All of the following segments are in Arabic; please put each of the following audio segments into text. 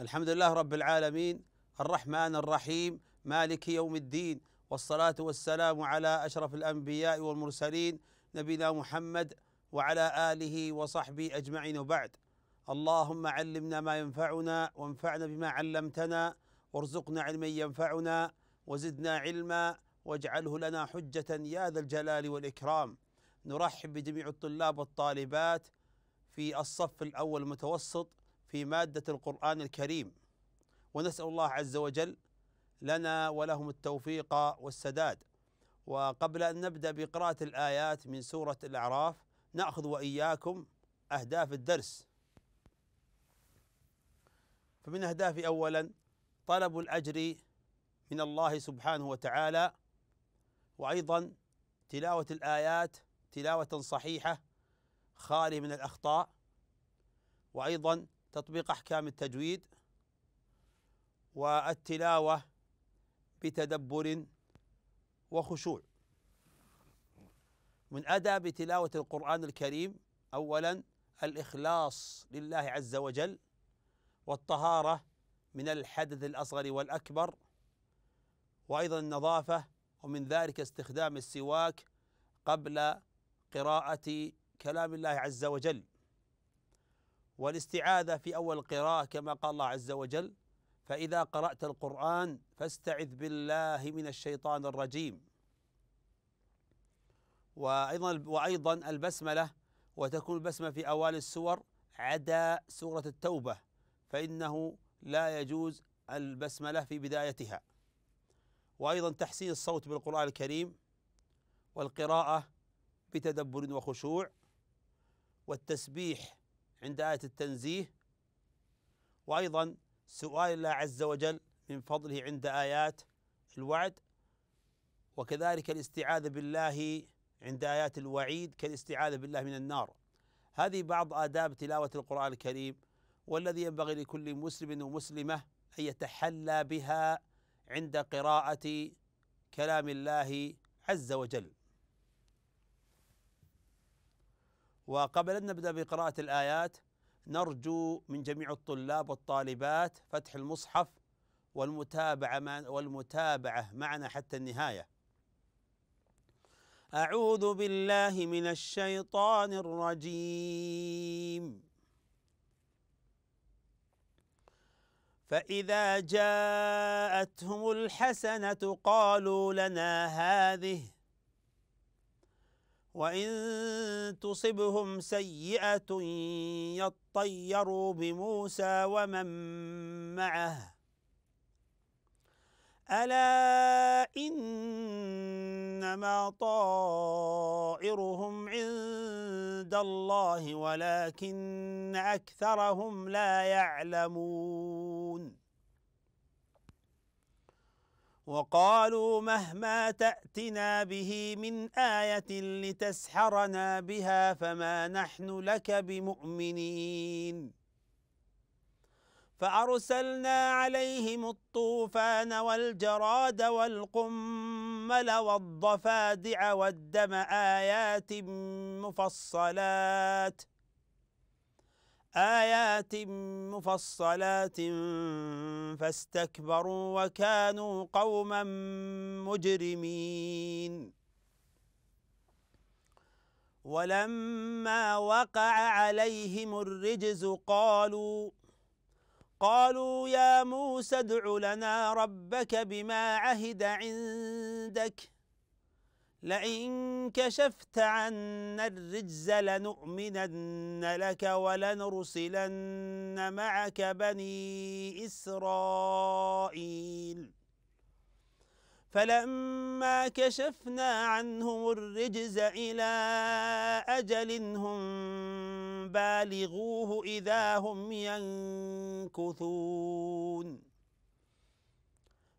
الحمد لله رب العالمين الرحمن الرحيم مالك يوم الدين والصلاة والسلام على أشرف الأنبياء والمرسلين نبينا محمد وعلى آله وصحبه أجمعين وبعد اللهم علمنا ما ينفعنا وانفعنا بما علمتنا وارزقنا علما ينفعنا وزدنا علما واجعله لنا حجة يا ذا الجلال والإكرام نرحب بجميع الطلاب والطالبات في الصف الأول المتوسط في مادة القرآن الكريم ونسأل الله عز وجل لنا ولهم التوفيق والسداد وقبل أن نبدأ بقراءة الآيات من سورة الأعراف نأخذ وإياكم أهداف الدرس فمن أهداف أولا طلب الأجر من الله سبحانه وتعالى وأيضا تلاوة الآيات تلاوة صحيحة خالية من الأخطاء وأيضا تطبيق أحكام التجويد والتلاوة بتدبر وخشوع من آداب تلاوة القرآن الكريم أولا الإخلاص لله عز وجل والطهارة من الحدث الأصغر والأكبر وأيضا النظافة ومن ذلك استخدام السواك قبل قراءة كلام الله عز وجل والاستعاذة في أول القراءة كما قال الله عز وجل فإذا قرأت القرآن فاستعذ بالله من الشيطان الرجيم وأيضا وأيضا البسملة وتكون البسمة في أوائل السور عدا سورة التوبة فإنه لا يجوز البسملة في بدايتها وأيضا تحسين الصوت بالقرآن الكريم والقراءة بتدبر وخشوع والتسبيح عند آية التنزيه وأيضا سؤال الله عز وجل من فضله عند آيات الوعد وكذلك الاستعاذة بالله عند آيات الوعيد كالاستعاذة بالله من النار هذه بعض آداب تلاوة القرآن الكريم والذي ينبغي لكل مسلم ومسلمة أن يتحلى بها عند قراءة كلام الله عز وجل وقبل أن نبدأ بقراءة الآيات نرجو من جميع الطلاب والطالبات فتح المصحف والمتابعة والمتابعة معنا حتى النهاية أعوذ بالله من الشيطان الرجيم فإذا جاءتهم الحسنة قالوا لنا هذه وإن تصبهم سيئة يطيروا بموسى ومن معه ألا إنما طائرهم عند الله ولكن أكثرهم لا يعلمون وقالوا مهما تأتنا به من آية لتسحرنا بها فما نحن لك بمؤمنين فأرسلنا عليهم الطوفان والجراد والقمل والضفادع والدم آيات مفصلات ۖ آيات مفصلات فاستكبروا وكانوا قوما مجرمين ولما وقع عليهم الرجز قالوا قالوا يا موسى ادع لنا ربك بما عهد عندك لئن كشفت عنا الرجز لنؤمنن لك ولنرسلن معك بني إسرائيل فلما كشفنا عنهم الرجز إلى أجل هم بالغوه إذا هم ينكثون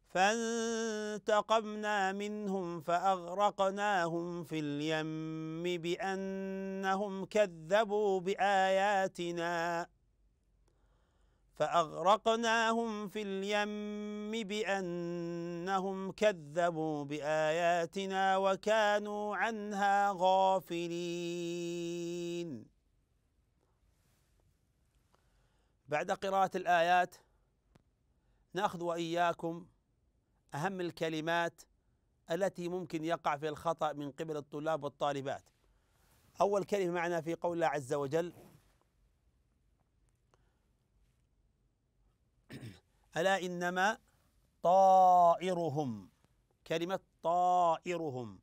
فانتقمنا منهم فأغرقناهم في اليم بأنهم كذبوا بآياتنا فأغرقناهم في اليم بأنهم كذبوا بآياتنا وكانوا عنها غافلين بعد قراءة الآيات نأخذ وإياكم أهم الكلمات التي ممكن يقع في الخطأ من قبل الطلاب والطالبات أول كلمة معنا في قول الله عز وجل ألا إنما طائرهم كلمة طائرهم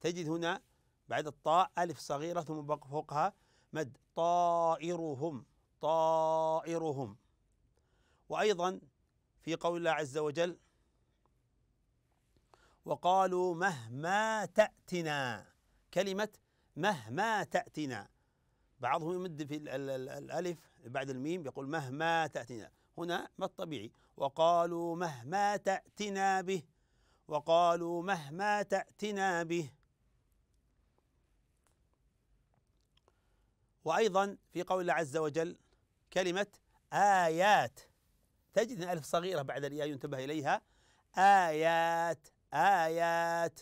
تجد هنا بعد الطاء ألف صغيرة ثم فوقها مد طائرهم طائرهم وأيضا في قول الله عز وجل وقالوا مهما تأتنا كلمة مهما تأتنا بعضهم يمد في الألف بعد الميم يقول مهما تأتنا هنا ما الطبيعي وقالوا مهما تأتنا به وقالوا مهما تأتنا به وأيضا في قول الله عز وجل كلمة آيات تجد ألف صغيرة بعد الياء ينتبه إليها آيات آيات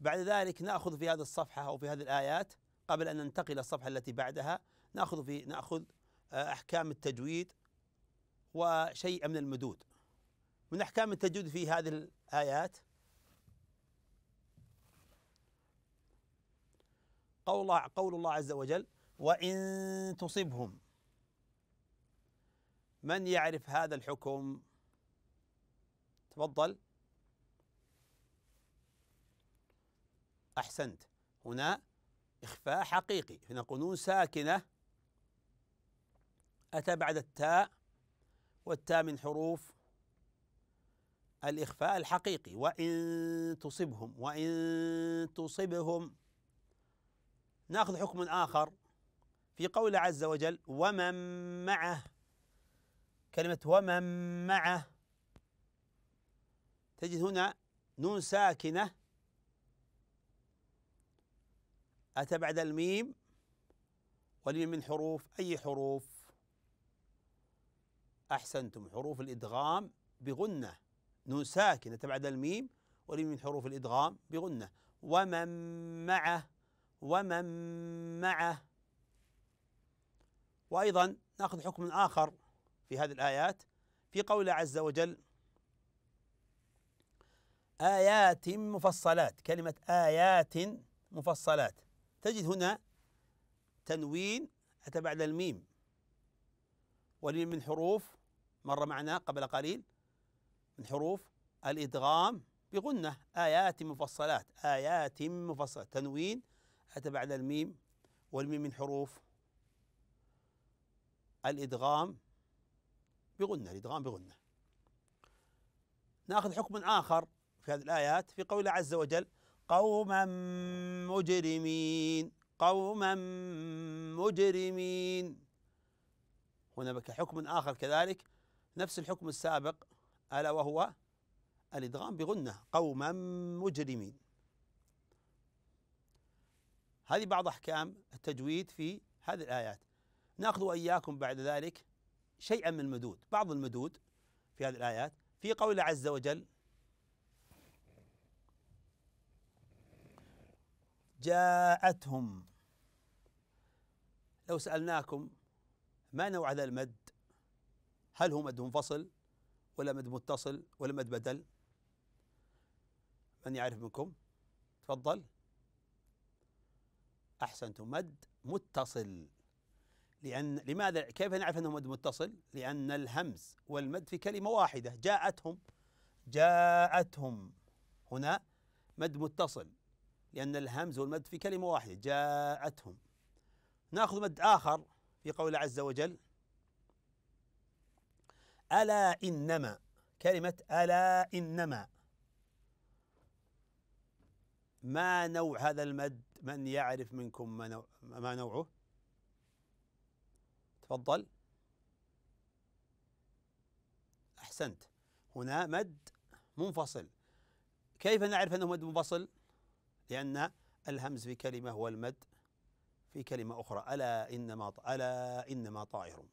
بعد ذلك ناخذ في هذه الصفحه او في هذه الايات قبل ان ننتقل الصفحه التي بعدها ناخذ في ناخذ آه، احكام التجويد وشيء من المدود من احكام التجويد في هذه الايات قول الله قول الله عز وجل وان تصبهم من يعرف هذا الحكم تفضل أحسنت هنا إخفاء حقيقي هنا قنون ساكنة أتى بعد التاء والتاء من حروف الإخفاء الحقيقي وإن تصبهم وإن تصبهم ناخذ حكم آخر في قول عز وجل ومن معه كلمة ومن معه تجد هنا نون ساكنة أتى بعد الميم والميم من حروف أي حروف أحسنتم حروف الإدغام بغنة نون ساكنة بعد الميم والميم من حروف الإدغام بغنة ومن معه ومن معه وأيضا نأخذ حكم آخر في هذه الآيات في قوله عز وجل آيات مفصلات كلمة آيات مفصلات تجد هنا تنوين أتى بعد الميم والميم من حروف مر معنا قبل قليل من حروف الإدغام بغنة آيات مفصلات آيات مفصلات تنوين أتى بعد الميم والميم من حروف الإدغام بغنة الإدغام بغنة ناخذ حكم آخر في هذه الآيات في قوله عز وجل قوما مجرمين قوما مجرمين هنا حكم آخر كذلك نفس الحكم السابق ألا وهو الإدغام بغنة قوما مجرمين هذه بعض أحكام التجويد في هذه الآيات نأخذ إياكم بعد ذلك شيئا من المدود بعض المدود في هذه الآيات في قول عز وجل جاءتهم لو سألناكم ما نوع هذا المد هل هو مد منفصل ولا مد متصل ولا مد بدل من يعرف منكم تفضل أحسنتم مد متصل لأن لماذا كيف نعرف أنه مد متصل لأن الهمز والمد في كلمة واحدة جاءتهم جاءتهم هنا مد متصل لأن الهمز والمد في كلمة واحدة جاءتهم ناخذ مد آخر في قول عز وجل ألا إنما كلمة ألا إنما ما نوع هذا المد من يعرف منكم ما, نوع ما نوعه تفضل أحسنت هنا مد منفصل كيف نعرف أنه مد منفصل لأن الهمز في كلمة هو المد في كلمة أخرى ألا إنما ألا إنما طائر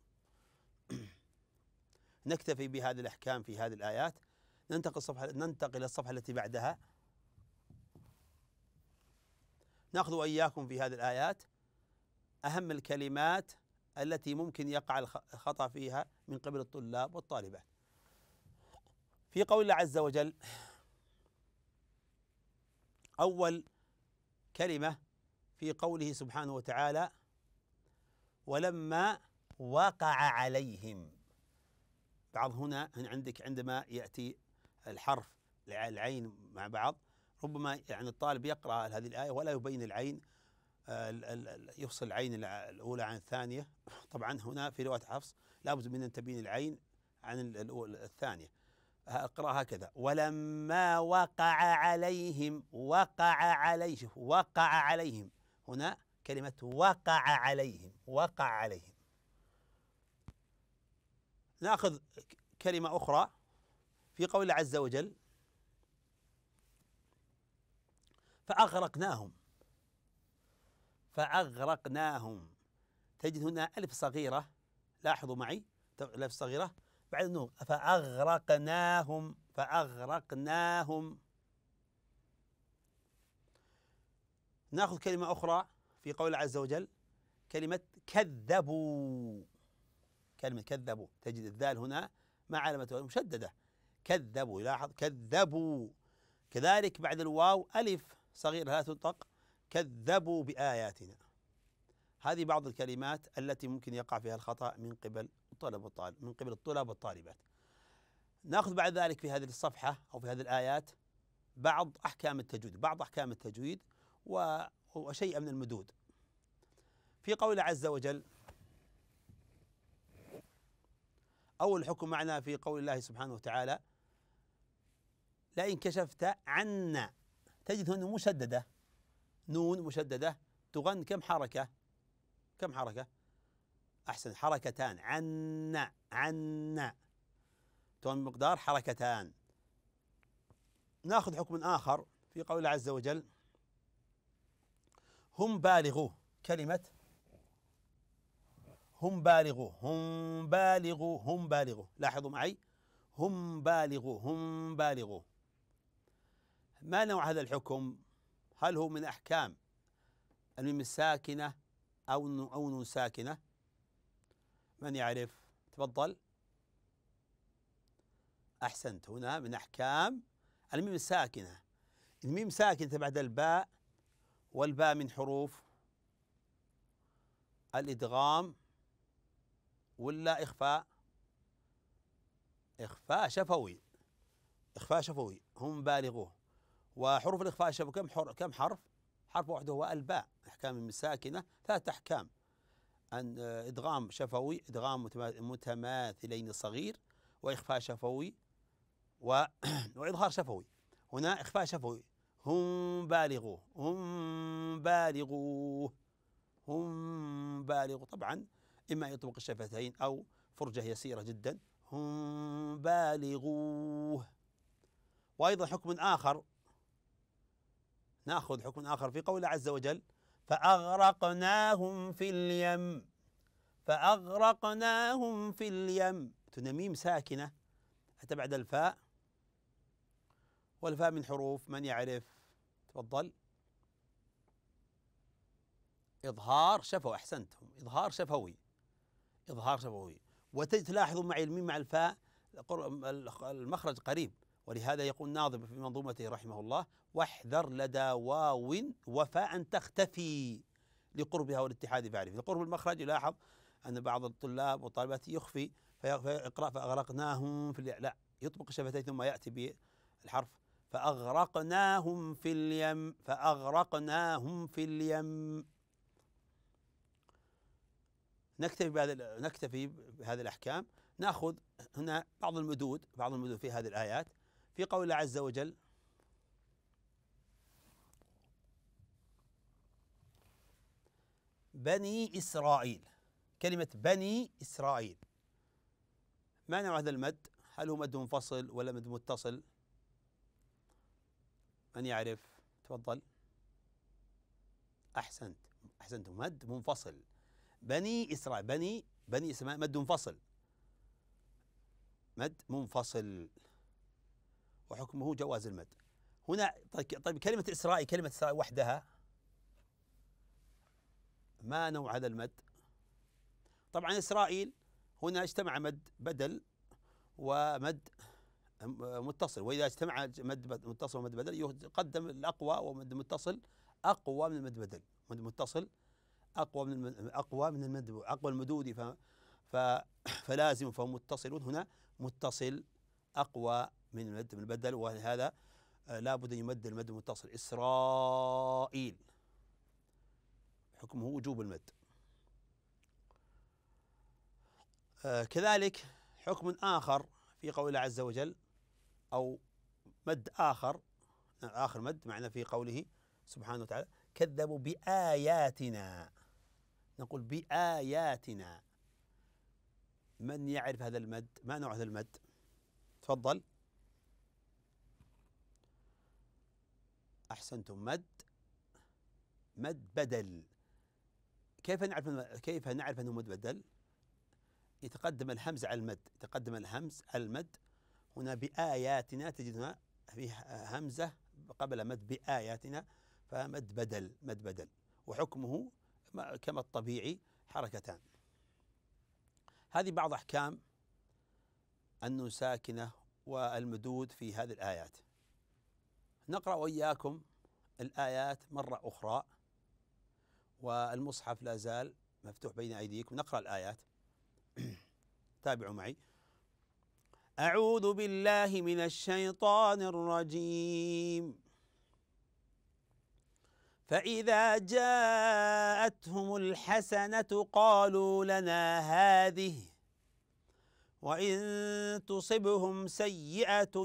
نكتفي بهذه الأحكام في هذه الآيات ننتقل الصفحة ننتقل إلى الصفحة التي بعدها ناخذ إياكم في هذه الآيات أهم الكلمات التي ممكن يقع الخطأ فيها من قبل الطلاب والطالبات في قول الله عز وجل أول كلمة في قوله سبحانه وتعالى ولما وقع عليهم بعض هنا عندك عندما يأتي الحرف العين مع بعض ربما يعني الطالب يقرأ هذه الآية ولا يبين العين آه، يفصل العين الأولى عن الثانية طبعا هنا في رواية حفص لابد من أن تبين العين عن الثانية اقرأ هكذا ولما وقع عليهم وقع عليه وقع عليهم هنا كلمة وقع عليهم وقع عليهم ناخذ كلمة أخرى في قول الله عز وجل فأغرقناهم فأغرقناهم تجد هنا ألف صغيرة لاحظوا معي ألف صغيرة بعد نوح فأغرقناهم فأغرقناهم ناخذ كلمة أخرى في قول عز وجل كلمة كذبوا كلمة كذبوا تجد الذال هنا مع علامة مشددة كذبوا يلاحظ كذبوا كذلك بعد الواو ألف صغيرة لا تنطق كذبوا بآياتنا هذه بعض الكلمات التي ممكن يقع فيها الخطأ من قبل الطلب والطالب من قبل الطلاب والطالبات ناخذ بعد ذلك في هذه الصفحة أو في هذه الآيات بعض أحكام التجويد بعض أحكام التجويد وشيء من المدود في قول عز وجل أول حكم معنا في قول الله سبحانه وتعالى لئن كشفت عنا تجد هنا مشددة نون مشددة تغن كم حركة كم حركة أحسن حركتان عنا عنا تون مقدار حركتان ناخذ حكم آخر في قول الله عز وجل هم بالغوا كلمة هم بالغوا هم بالغوا هم بالغوا لاحظوا معي هم بالغوا هم بالغوا ما نوع هذا الحكم هل هو من أحكام الميم الساكنة أو أو نون ساكنة من يعرف تفضل أحسنت هنا من أحكام الميم الساكنة الميم ساكنة بعد الباء والباء من حروف الإدغام ولا إخفاء إخفاء شفوي إخفاء شفوي هم بالغوه وحروف الإخفاء الشفوي كم كم حرف؟ حرف واحد هو الباء أحكام الساكنة ثلاثة أحكام أن إدغام شفوي إدغام متماثلين صغير وإخفاء شفوي و وإظهار شفوي هنا إخفاء شفوي هم بالغوا هم بالغوا هم بالغوا طبعا إما يطبق الشفتين أو فرجة يسيرة جدا هم بالغوا وأيضا حكم آخر نأخذ حكم آخر في قوله عز وجل فأغرقناهم في اليم فأغرقناهم في اليم تنميم ساكنة بعد الفاء والفاء من حروف من يعرف تفضل إظهار شفوي أحسنتم إظهار شفوي إظهار شفوي وتلاحظوا معي الميم مع الفاء المخرج قريب ولهذا يقول ناظم في منظومته رحمه الله واحذر لدى واو وفاء تختفي لقربها والاتحاد فاعرف لقرب المخرج يلاحظ أن بعض الطلاب والطالبات يخفي فيقرأ فأغرقناهم في لا يطبق شفتيه ثم يأتي بالحرف فأغرقناهم في اليم فأغرقناهم في اليم نكتفي بهذا نكتفي بهذه الأحكام ناخذ هنا بعض المدود بعض المدود في هذه الآيات في قول الله عز وجل بني إسرائيل كلمة بني إسرائيل ما نوع هذا المد هل هو مد منفصل ولا مد متصل من يعرف تفضل أحسنت أحسنت مد منفصل بني إسرائيل بني بني إسرائيل مد منفصل مد منفصل وحكمه جواز المد هنا طيب, طيب كلمة إسرائي كلمة إسرائي وحدها ما نوع هذا المد طبعا إسرائيل هنا اجتمع مد بدل ومد متصل وإذا اجتمع مد متصل ومد بدل يقدم الأقوى ومد متصل أقوى من المد بدل مد متصل أقوى من أقوى من المد أقوى المدود ف فلازم فهم متصلون هنا متصل أقوى من المد من البدل وهذا آه، لابد أن يمد المد المتصل إسرائيل حكمه وجوب المد آه، كذلك حكم آخر في قول الله عز وجل أو مد آخر آخر مد معنى في قوله سبحانه وتعالى كذبوا بآياتنا نقول بآياتنا من يعرف هذا المد ما نوع هذا المد تفضل احسنتم مد مد بدل كيف نعرف كيف نعرف انه مد بدل؟ يتقدم الهمز على المد يتقدم الهمز على المد هنا بآياتنا هنا فيه همزة قبل مد بآياتنا فمد بدل مد بدل وحكمه كما الطبيعي حركتان هذه بعض أحكام النون ساكنة والمدود في هذه الآيات نقرأ وإياكم الآيات مرة أخرى والمصحف لا زال مفتوح بين أيديكم نقرأ الآيات تابعوا معي أعوذ بالله من الشيطان الرجيم فإذا جاءتهم الحسنة قالوا لنا هذه وإن تصبهم سيئة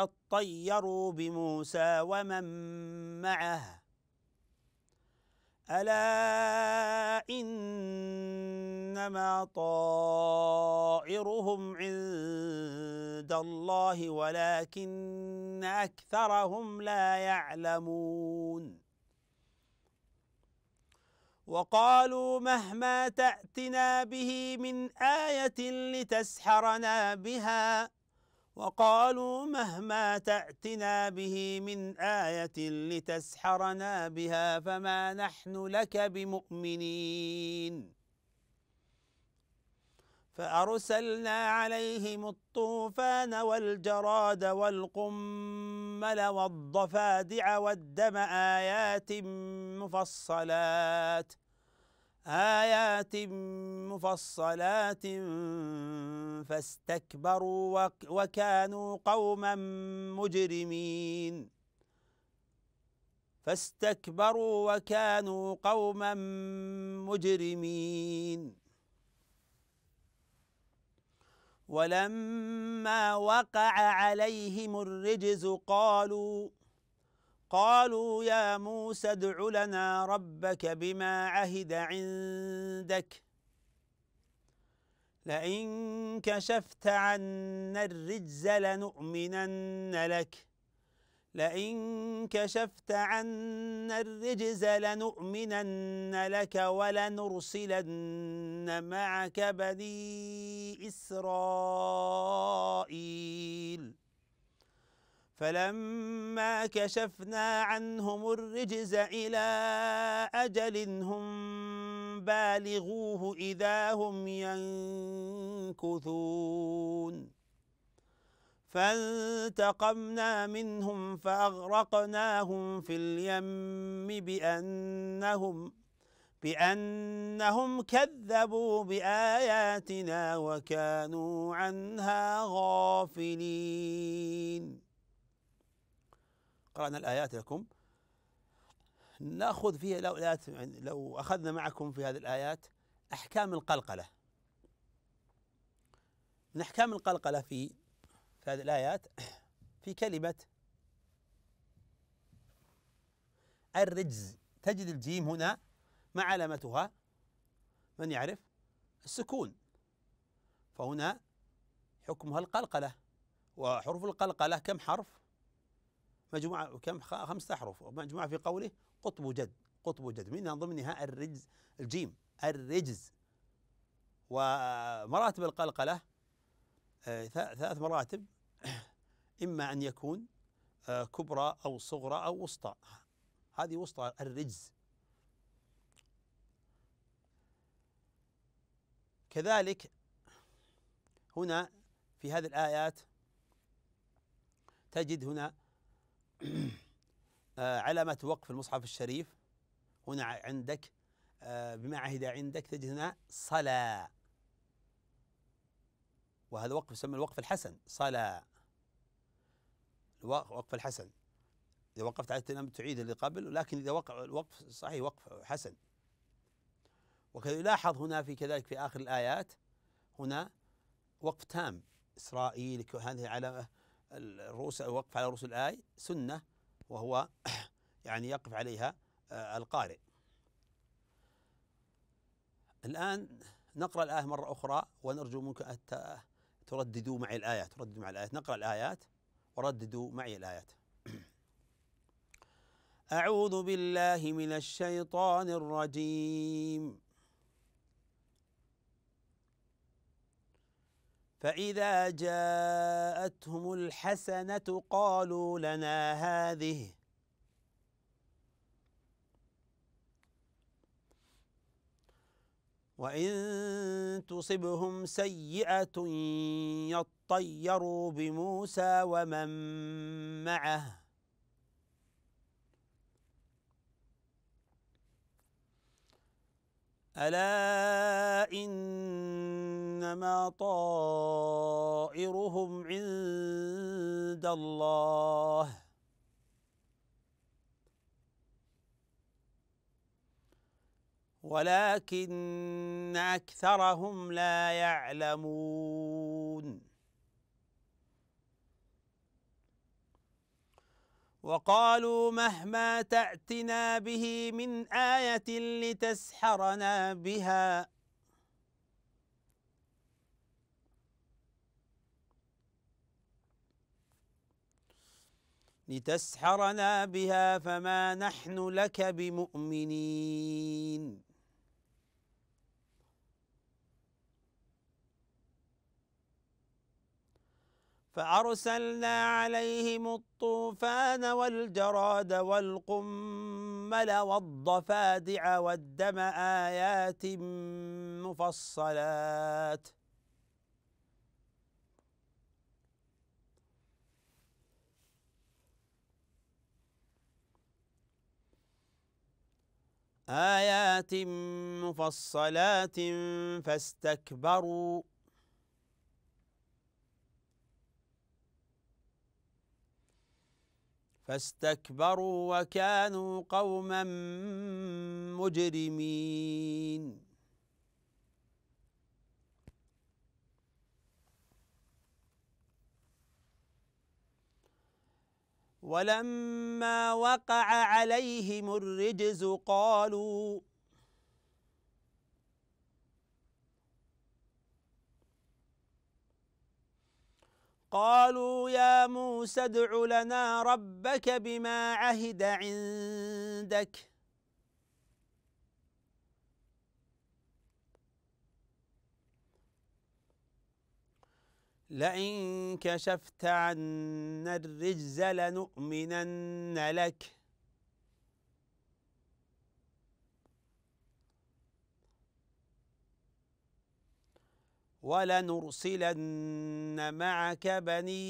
يطيروا بموسى ومن معه ألا إنما طائرهم عند الله ولكن أكثرهم لا يعلمون وقالوا مهما تأتنا به من آية لتسحرنا بها وقالوا مهما تأتنا به من آية لتسحرنا بها فما نحن لك بمؤمنين فأرسلنا عليهم الطوفان والجراد والقمّ الرمل والضفادع والدم آيات مفصلات آيات مفصلات فاستكبروا وكانوا قوما مجرمين فاستكبروا وكانوا قوما مجرمين ولما وقع عليهم الرجز قالوا قالوا يا موسى ادع لنا ربك بما عهد عندك لئن كشفت عنا الرجز لنؤمنن لك لئن كشفت عنا الرجز لنؤمنن لك ولنرسلن معك بني إسرائيل فلما كشفنا عنهم الرجز إلى أجل هم بالغوه إذا هم ينكثون فانتقمنا منهم فأغرقناهم في اليم بأنهم بأنهم كذبوا بآياتنا وكانوا عنها غافلين قرأنا الآيات لكم نأخذ فيها لو, لو أخذنا معكم في هذه الآيات أحكام القلقلة من أحكام القلقلة في في هذه الآيات في كلمة الرجز تجد الجيم هنا ما علامتها من يعرف السكون فهنا حكمها القلقلة وحروف القلقلة كم حرف مجموعة كم خمسة أحرف مجموعة في قوله قطب جد قطب جد من ضمنها الرجز الجيم الرجز ومراتب القلقلة آه، ثلاث مراتب إما أن يكون آه، كبرى أو صغرى أو وسطى هذه وسطى الرجز كذلك هنا في هذه الآيات تجد هنا آه، علامة وقف المصحف الشريف هنا عندك آه، بما عهد عندك تجد هنا صلاة وهذا وقف يسمى الوقف الحسن صلاة وقف الحسن إذا وقفت على التيمم تعيد اللي قبل لكن إذا وقف الوقف صحيح وقف حسن وكذا يلاحظ هنا في كذلك في آخر الآيات هنا وقف تام إسرائيل هذه على الرؤوس الوقف على رؤوس الآي سنة وهو يعني يقف عليها آه، القارئ الآن نقرأ الآية مرة أخرى ونرجو منكم أن ترددوا معي الآيات ترددوا مع الآيات نقرأ الآيات ورددوا معي الآيات أعوذ بالله من الشيطان الرجيم فإذا جاءتهم الحسنة قالوا لنا هذه وإن تصبهم سيئة يط طيروا بموسى ومن معه الا انما طائرهم عند الله ولكن اكثرهم لا يعلمون وقالوا مهما تأتنا به من آية لتسحرنا بها لتسحرنا بها فما نحن لك بمؤمنين فأرسلنا عليهم الطوفان والجراد والقمل والضفادع والدم آيات مفصلات آيات مفصلات فاستكبروا فاستكبروا وكانوا قوما مجرمين ولما وقع عليهم الرجز قالوا قالوا يا موسى ادع لنا ربك بما عهد عندك لئن كشفت عنا الرجز لنؤمنن لك ولنرسلن معك بني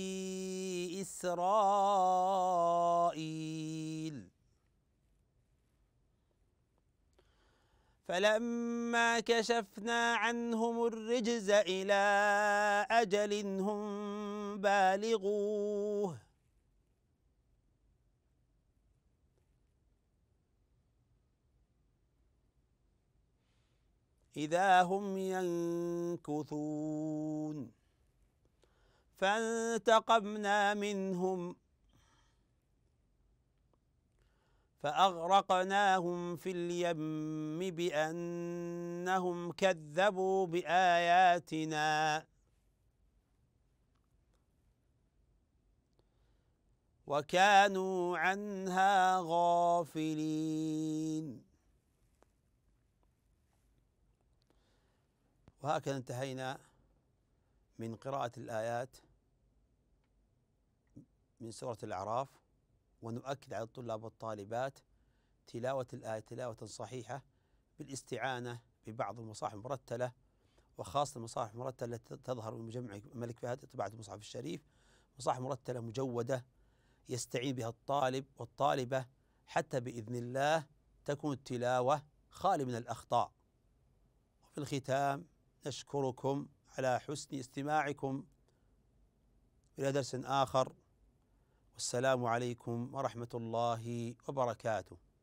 إسرائيل فلما كشفنا عنهم الرجز إلى أجل هم بالغوه إذا هم ينكثون فانتقمنا منهم فأغرقناهم في اليم بأنهم كذبوا بآياتنا وكانوا عنها غافلين وهكذا انتهينا من قراءة الآيات من سورة الأعراف ونؤكد على الطلاب والطالبات تلاوة الآية تلاوة صحيحة بالاستعانة ببعض المصاحف المرتلة وخاصة المصاحف المرتلة التي تظهر من مجمع الملك فهد طباعة المصحف الشريف مصاحف مرتلة مجودة يستعين بها الطالب والطالبة حتى بإذن الله تكون التلاوة خالي من الأخطاء وفي الختام نشكركم على حسن استماعكم إلى درس آخر والسلام عليكم ورحمة الله وبركاته